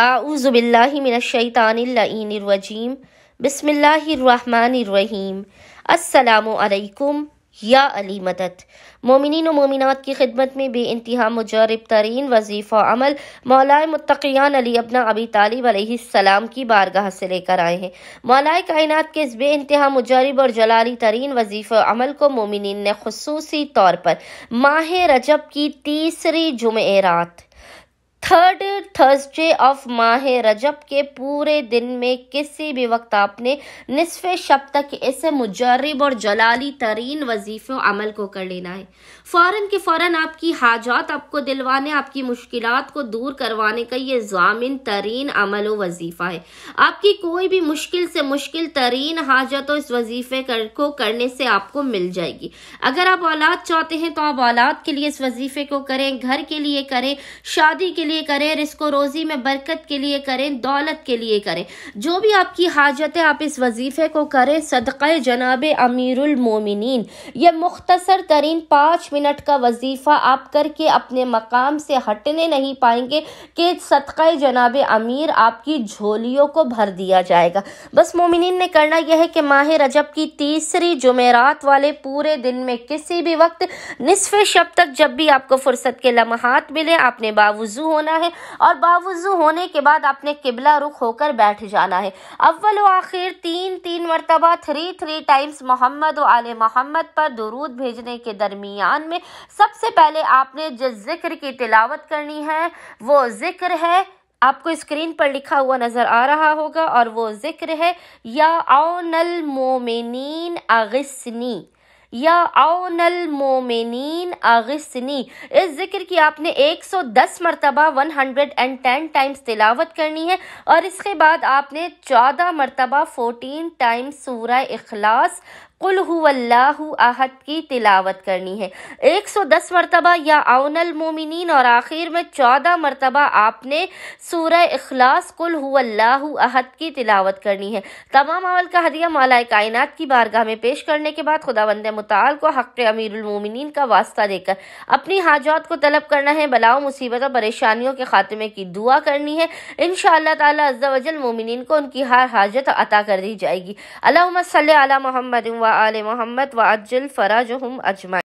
आऊज़बिल्लिमिनशैतानरजीम बसमीम असलकम या अली मदद मोमिन मोमिनत की खिदमत में बे इंतहा मुजरब तरीन वजीफ़ा अमल मौलाए मतियान अली अपना अबी तालब सलाम की बारगाह से लेकर आए हैं मौलाए कायन के इस बे इंतहा मुजरब और जलाली तरीन वजीफ़ा अमल को मोमिन ने खसूसी तौर पर माह रजब की तीसरी जुमे रात थर्ड थर्सडे ऑफ माह रजब के पूरे दिन में किसी भी वक्त आपने निसफ शब तक ऐसे मुजरब और जलाली तरीन वजीफे अमल को कर लेना है फ़ौर के फ़ौर आपकी हाजात आपको दिलवाने आपकी मुश्किल को दूर करवाने का ये जामिन तरीन अमल व वजीफ़ा है आपकी कोई भी मुश्किल से मुश्किल तरीन हाजत इस वजीफ़े कर, को करने से आपको मिल जाएगी अगर आप औलाद चाहते हैं तो आप औलाद के लिए इस वजीफ़े को करें घर के लिए करें शादी के लिए लिए करें रिस्को रोजी में बरकत के लिए करें दौलत के लिए करें जो भी आपकी हाजत है आप इस वजीफ़े को करें सदक़ जनाब अमीरमिन यह मुख्तसर तरीन पाँच मिनट का वजीफ़ा आप करके अपने मकाम से हटने नहीं पाएंगे कि सदक़ जनाब अमीर आपकी झोलियों को भर दिया जाएगा बस मोमिन ने करना यह है कि माह रजब की तीसरी जुमेरात वाले पूरे दिन में किसी भी वक्त निसफ़ शब तक जब भी आपको फुर्सत के लम्हात मिले आपने बावजू होना जाना है और बावजू होने के बाद आपने किबला रुख होकर बैठ जाना है अव्वल व आखिर तीन तीन मरतबा थ्री थ्री टाइम्स मोहम्मद व आल मोहम्मद पर दुरूद भेजने के दरमियान में सबसे पहले आपने जिस जिक्र की तिलावत करनी है वो जिक्र है आपको स्क्रीन पर लिखा हुआ नज़र आ रहा होगा और वो जिक्र है या औनल मोमिन अगस्नी या अनल मोमिन आगिसनी इस जिक्र की आपने 110 मरतबा 110 टाइम्स तिलावत करनी है और इसके बाद आपने 14 मरतबा 14 टाइम्स सूर्य इखलास कुल हुल्लाह आहद की तिलावत करनी है 110 मरतबा या आउनल मोमिन और आखिर में 14 मरतबा आपने सूरह अखलास कुल हुल्लाह आहद की तिलावत करनी है तमाम अवल का हदिया माला कायनात की बारगाह में पेश करने के बाद खुदा बंद मताल को हक़ अमीरमिन का वास्ता देकर अपनी हाजात को तलब करना है बलाओ मुसीबत और परेशानियों के खात्मे की दुआ करनी है इन शाह तजल मोमिन को उनकी हर हाजत अता कर दी जाएगी अल्लाह सल मोहम्मद व आल मोहम्मद व अज्जल हम अजमा